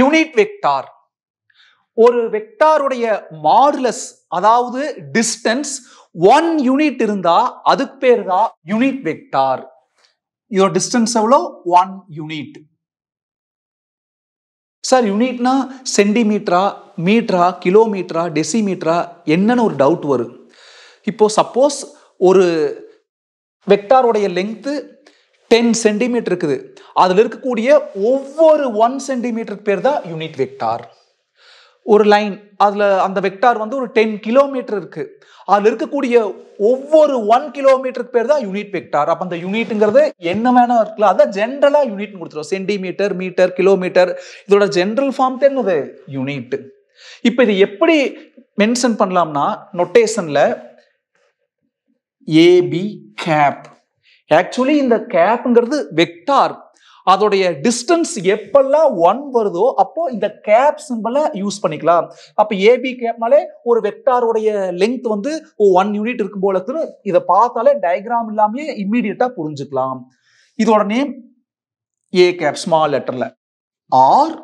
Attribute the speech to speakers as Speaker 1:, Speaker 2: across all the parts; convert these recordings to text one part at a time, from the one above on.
Speaker 1: unit vector ஒரு வெக்டாருடைய modulus அதாவது டிஸ்டன்ஸ் ஒன் யூனிட் இருந்தா அதுக்கு பேர் தான் யூனிட் வெக்டார் இதோட டிஸ்டன்ஸ் எவ்வளோ ஒன் யூனிட் சார் யூனிட்னா சென்டிமீட்டரா மீட்டரா கிலோமீட்டரா டெசிமீட்டரா என்னன்னு ஒரு டவுட் வரும் இப்போ சப்போஸ் ஒரு வெக்டாருடைய லெங்க்த்து டென் சென்டிமீட்டர் இருக்குது அதில் இருக்கக்கூடிய ஒவ்வொரு ஒன் சென்டிமீட்டருக்கு பேர் தான் யூனிட் வெக்டார் ஒரு லைன் அதில் அந்த வெக்டார் வந்து ஒரு டென் கிலோமீட்டர் இருக்குது அதில் இருக்கக்கூடிய ஒவ்வொரு ஒன் கிலோமீட்டருக்கு பேர் தான் யூனிட் வெக்டார் அப்போ அந்த யூனிட்டுங்கிறது என்ன வேணா இருக்கலாம் அதான் ஜென்ரலாக யூனிட் கொடுத்துருவோம் சென்டிமீட்டர் மீட்டர் கிலோமீட்டர் இதோட ஜென்ரல் ஃபார்ம் தெரிஞ்சது யூனிட் இப்போ இது எப்படி மென்ஷன் பண்ணலாம்னா நொட்டேஷனில் ஏபி கேப் ஆக்சுவலி இந்த கேப்ங்கிறது வெக்டார் அதோடைய டிஸ்டன்ஸ் எப்பெல்லாம் ஒன் வருதோ அப்போ இந்த கேப் சிம்பிளை யூஸ் பண்ணிக்கலாம் அப்போ ஏபி கேப்னாலே ஒரு வெக்டாருடைய லென்த் வந்து ஒன் யூனிட் இருக்கும் போல இதை பார்த்தாலே டயக்ராம் இல்லாமயே இம்மீடியட்டா புரிஞ்சுக்கலாம் இதோட நேம் ஏ கேப் ஸ்மால் லெட்டர்ல ஆர்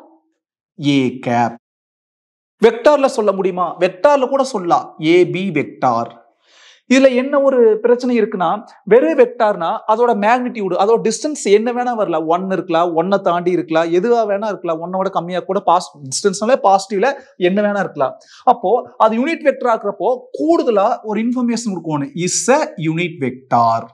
Speaker 1: ஏ கேப் வெக்டார்ல சொல்ல முடியுமா வெக்டார்ல கூட சொல்லலாம் ஏபி வெக்டார் இதுல என்ன ஒரு பிரச்சனை இருக்குன்னா வெறும் வெக்டார்னா அதோட மேக்னிடியூடு அதோட டிஸ்டன்ஸ் என்ன வேணா வரலாம் ஒன்னு இருக்கலாம் ஒன்னை தாண்டி இருக்கலாம் எதுவா வேணா இருக்கலாம் ஒன்னோட கம்மியா கூட பாஸ் டிஸ்டன்ஸ்னால பாசிட்டிவ்ல என்ன வேணா இருக்கலாம் அப்போ அது யூனிட் வெக்டர் ஆக்குறப்போ கூடுதலா ஒரு இன்ஃபர்மேஷன் கொடுக்கணும் இஸ் அ யூனிட் வெக்டார்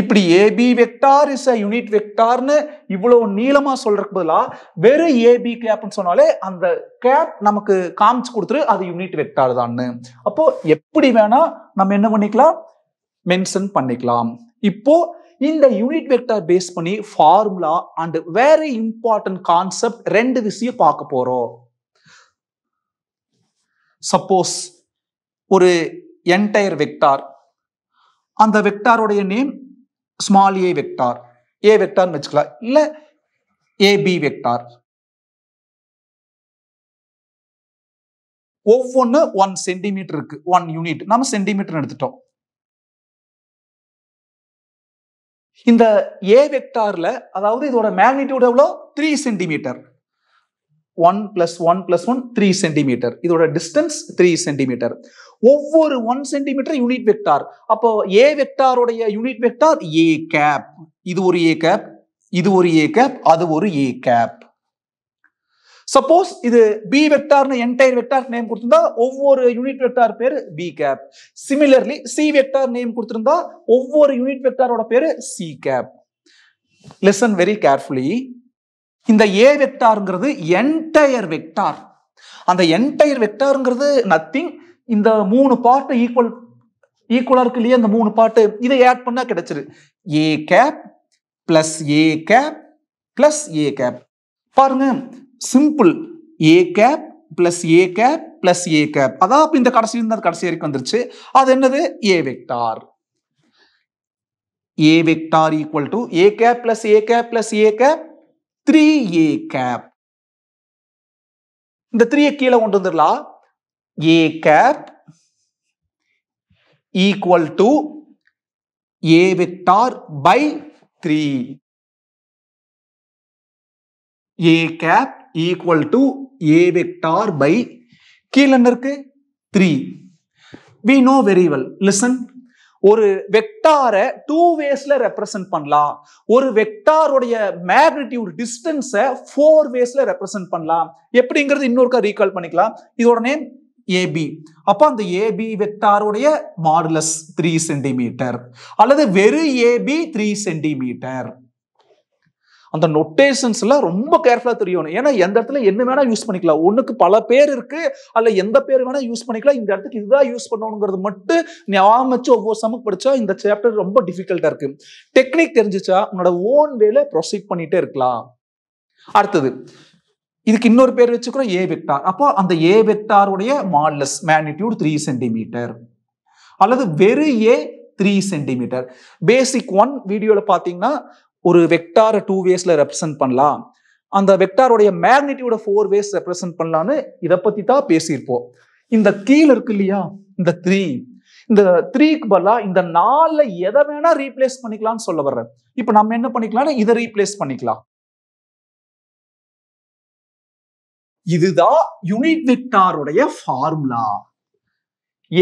Speaker 1: இப்படி AB vector is a unit வெக்டார்னு இவ்வளவு நீளமா சொல்றதுக்கு பதிலாக வெறும் ஏபி கேப்னு சொன்னாலே அந்த கேப் நமக்கு காமிச்சு கொடுத்துரு அது யூனிட் வெக்டார் தான் அப்போ எப்படி வேணா நம்ம என்ன பண்ணிக்கலாம் மென்ஷன் பண்ணிக்கலாம் இப்போ இந்த யூனிட் வெக்டர் பேஸ் பண்ணி formula and very important concept ரெண்டு விஷயம் பார்க்க போறோம் சப்போஸ் ஒரு என்டையர் வெக்டார் அந்த வெக்டாருடைய name small A vector A வெக்டார்னு வச்சுக்கலாம் இல்லை ஏபி வெக்டார் ஒவ்வொன்று ஒன் சென்டிமீட்டருக்கு ஒன் யூனிட் நம்ம சென்டிமீட்டர் எடுத்துட்டோம் இந்த ஏ வெக்டார்ல அதாவது இதோட மேக்னிடியூட் எவ்வளோ three centimetre one plus one plus one three centimetre இதோட டிஸ்டன்ஸ் த்ரீ சென்டிமீட்டர் ஒவ்வொரு ஒன் சென்டிமீட்டர் யூனிட் வெக்டார் அப்போ ஏ வெக்டாருடைய யூனிட் வெக்டார் ஏ கேப் இது ஒரு ஏ கேப் இது ஒரு ஏ கேப் அது ஒரு ஏ கேப் சப்போஸ் இது பி வெக்டார்னு என்டையர் வெக்டார் நேம் கொடுத்திருந்தா ஒவ்வொரு யூனிட் வெக்டார் பேரு B cap similarly C vector name கொடுத்திருந்தா ஒவ்வொரு யூனிட் வெக்டாரோட பேரு C cap listen very carefully இந்த ஏ வெக்டாருங்கிறது என்டையர் வெக்டார் அந்த என்டையர் வெக்டாருங்கிறது நத்திங் இந்த மூணு பார்ட்டு ஈக்குவல் ஈக்குவலாக இருக்கு இல்லையா இந்த மூணு பார்ட்டு இதை ஆட் பண்ணால் கிடைச்சிரு A cap plus A cap plus A cap பாருங்க simple A cap plus A cap plus A cap அதான் இந்த கடைசி இருந்து கடைசி வரைக்கும் வந்துருச்சு அது என்னது A vector A vector equal to A cap plus A cap plus A cap three A cap இந்த த்ரீயை கீழே கொண்டு வந்துடலாம் A cap equal to A vector by three A cap equal to A vector by கீழே இருக்கு three we know very well listen ஒரு வெக்டாரை two வேஸ்ல ரெப்ரசன்ட் பண்ணலாம் ஒரு வெக்டாருடைய மேக்னிடியூட் டிஸ்டன்ஸை ஃபோர் வேஸ்ல ரெப்ரசன்ட் பண்ணலாம் எப்படிங்கிறது இன்னொருக்கா ரீகால் பண்ணிக்கலாம் இதோட நேம் ஏபி அப்போ அந்த ஏபி வெக்டாருடைய மாடுலஸ் த்ரீ சென்டிமீட்டர் அல்லது வெறு ஏபி த்ரீ சென்டிமீட்டர் அந்த நொட்டேஷன்ஸ்லாம் ரொம்ப கேர்ஃபுல்லாக தெரியணும் ஏன்னா எந்த இடத்துல என்ன வேணா யூஸ் பண்ணிக்கலாம் ஒன்றுக்கு பல பேர் இருக்கு அல்ல எந்த பேர் வேணா யூஸ் பண்ணிக்கலாம் இந்த இடத்துக்கு இதுதான் யூஸ் பண்ணணுங்கிறது மட்டும் ஞாபகம் ஒவ்வொரு சமக்கு படிச்சா இந்த சாப்டர் ரொம்ப டிஃபிகல்ட்டாக இருக்கு டெக்னிக் தெரிஞ்சிச்சா உன்னோட ஓன் வேல ப்ரொசீட் பண்ணிட்டே இருக்கலாம் அடுத்தது இதுக்கு இன்னொரு பேர் வச்சுக்கிறோம் ஏ வெக்டார் அப்போ அந்த ஏ வெக்டாருடைய மாடலஸ் மேக்னிடியூட் த்ரீ சென்டிமீட்டர் அல்லது வெறு A three centimetre basic one வீடியோவில் பார்த்தீங்கன்னா ஒரு வெக்டாரை டூ வேஸ்ல ரெப்ரசன்ட் பண்ணலாம் அந்த வெக்டாருடைய மேக்னிட்டியோட ஃபோர் வேஸ் ரெப்ரசென்ட் பண்ணலான்னு இதை பத்தி தான் பேசியிருப்போம் இந்த கீழே இருக்கு இல்லையா இந்த த்ரீ இந்த த்ரீக்கு பதிலாக இந்த நாலில் எதை வேணா ரீப்ளேஸ் பண்ணிக்கலாம்னு சொல்ல வர்றேன் இப்போ நம்ம என்ன பண்ணிக்கலாம்னு இதை ரீப்ளேஸ் பண்ணிக்கலாம் இதுதான் யூனிட் வெக்டாருடைய ஃபார்முலா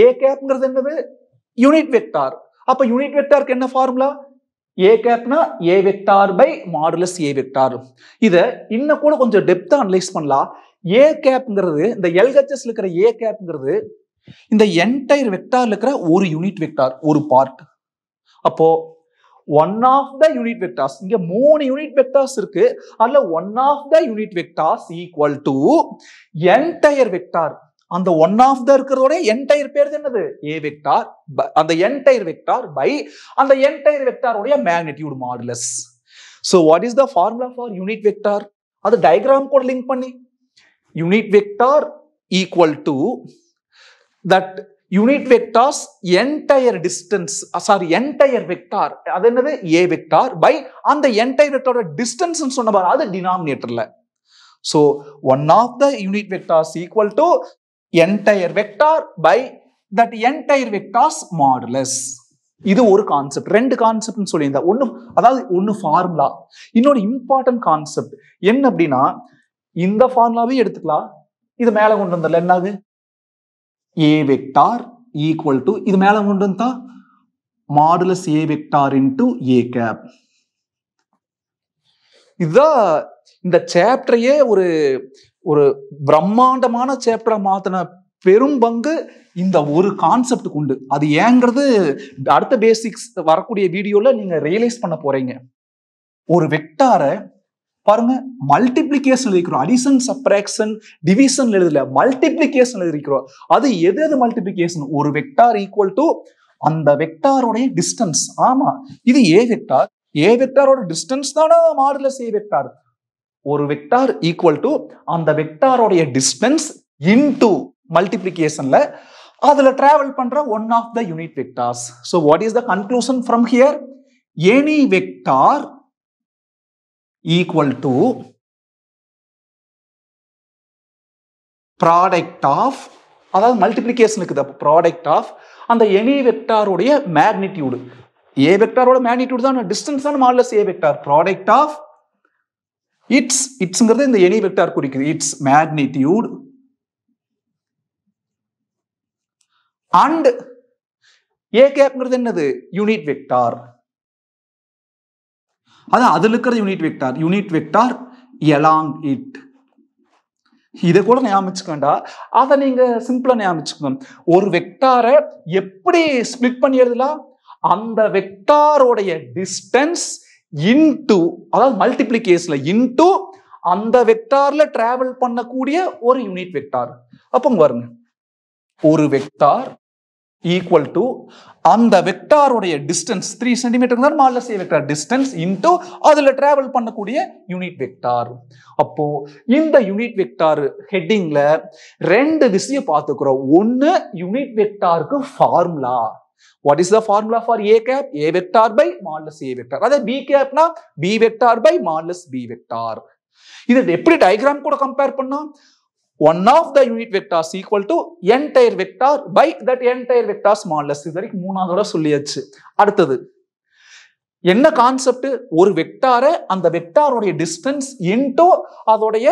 Speaker 1: ஏ கேப்ங்கிறது என்னது யூனிட் வெக்டார் அப்ப யூனிட் வெக்டாருக்கு என்ன ஃபார்முலா ஏ கேப்னா A vector by modulus A vector இதை இன்னும் கூட கொஞ்சம் டெப்த்தாக அனலைஸ் பண்ணலாம் ஏ கேப்ங்கிறது இந்த எல்ஹெச்எஸ்ல இருக்கிற ஏ கேப்ங்கிறது இந்த என்டையர் வெக்டார்ல இருக்கிற ஒரு யூனிட் வெக்டார் ஒரு பார்ட் அப்போ one of the unit vectors இங்க மூணு யூனிட் வெக்டார்ஸ் இருக்கு அதுல one of the unit vectors equal to entire vector அந்த ஒன் ஆஃப் த இருக்கிறதோட என்டையர் பேர் என்னது ஏ வெக்டார் அந்த என்டையர் வெக்டார் பை அந்த என்டையர் வெக்டாருடைய magnitude modulus so what is the formula for unit vector அது டயக்ராம் கூட லிங்க் பண்ணி unit vector equal to that unit vectors entire distance sorry entire vector அது என்னது ஏ வெக்டார் பை அந்த entire வெக்டாரோட distance சொன்ன பாரு அது டினாமினேட்டர்ல so one of the unit vectors equal to entire vector by that entire vectors modulus இது ஒரு கான்செப்ட் ரெண்டு கான்செப்ட்னு சொல்லியிருந்தா ஒன்று அதாவது ஒன்று ஃபார்முலா இன்னொரு இம்பார்ட்டன்ட் கான்செப்ட் என்ன அப்படின்னா இந்த ஃபார்முலாவே எடுத்துக்கலாம் இது மேலே கொண்டு வந்துடல என்னது ஏ வெக்டார் ஈக்குவல் டு இது மேலே கொண்டு வந்தா modulus A vector into A cap இதுதான் இந்த சாப்டரையே ஒரு ஒரு பிரம்மாண்டமான சேப்டரை மாத்தின பெரும் பங்கு இந்த ஒரு கான்செப்டுக்கு உண்டு அது ஏங்கிறது அடுத்த பேசிக்ஸ் வரக்கூடிய வீடியோல நீங்க ரியலைஸ் பண்ண போறீங்க ஒரு வெக்டாரை பாருங்க மல்டிபிளிகேஷன் எழுதிக்கிறோம் அடிசன் சப்ராக்சன் டிவிஷன் எழுதல மல்டிப்ளிகேஷன் எழுதிக்கிறோம் அது எது எது மல்டிப்ளிகேஷன் ஒரு வெக்டார் ஈக்குவல் டு அந்த வெக்டாரோடைய டிஸ்டன்ஸ் ஆமா இது ஏ வெக்டார் ஏ வெக்டாரோட டிஸ்டன்ஸ் தானே மாடுல சே வெக்டார் ஒரு வெக்டார் ஈக்குவல் டு அந்த வெக்டாரோடைய டிஸ்டன்ஸ் இன்டு மல்டிபிளிகேஷன்ல அதுல டிராவல் பண்ற one of the unit vectors so what is the conclusion from here any vector equal to product of அதாவது மல்டிப்ளிகேஷன் இருக்குது அப்போ ப்ராடக்ட் ஆஃப் அந்த எனி வெக்டாருடைய மேக்னிடியூடு ஏ வெக்டாரோட மேக்னிடியூடு தான் டிஸ்டன்ஸ் தான் modulus A vector product of its இட்ஸ்ங்கிறது இந்த எனி வெக்டார் குறிக்குது இட்ஸ் மேக்னிடியூட் அண்ட் ஏ கேப்ங்கிறது என்னது யூனிட் வெக்டார் அதான் அதுல இருக்கிற unit vector unit vector along it இதை கூட நியமிச்சுக்கண்டா அதை நீங்க சிம்பிளா நியமிச்சுக்கோங்க ஒரு வெக்டாரை எப்படி ஸ்பிளிட் பண்ணி எழுதலாம் அந்த வெக்டாரோடைய டிஸ்டன்ஸ் இன்டு அதாவது மல்டிப்ளி கேஸ்ல இன்டு அந்த வெக்டார்ல டிராவல் பண்ணக்கூடிய ஒரு யூனிட் வெக்டார் அப்போ வருங்க ஒரு வெக்டார் ஈக்குவல் டு அந்த வெக்டாருடைய டிஸ்டன்ஸ் த்ரீ சென்டிமீட்டர் தான் modulus A vector distance into அதில் டிராவல் பண்ணக்கூடிய யூனிட் வெக்டார் அப்போ இந்த யூனிட் வெக்டார் ஹெட்டிங்ல ரெண்டு விஷயம் பார்த்துக்கிறோம் ஒன்று யூனிட் வெக்டாருக்கு formula what is the formula for A cap A vector by modulus A vector அதே பி கேப்னா B vector by modulus B vector இது எப்படி டயக்ராம் கூட கம்பேர் பண்ணா one of the unit vectors equal to entire vector by that entire vectors modulus இது வரைக்கும் மூணாவது தடவை சொல்லியாச்சு அடுத்தது என்ன கான்செப்ட் ஒரு வெக்டாரை அந்த வெக்டாரோடைய டிஸ்டன்ஸ் இன்டோ அதோடைய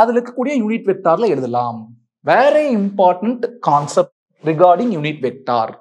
Speaker 1: அதில் இருக்கக்கூடிய யூனிட் வெக்டார்ல எழுதலாம் வேற important concept regarding unit vector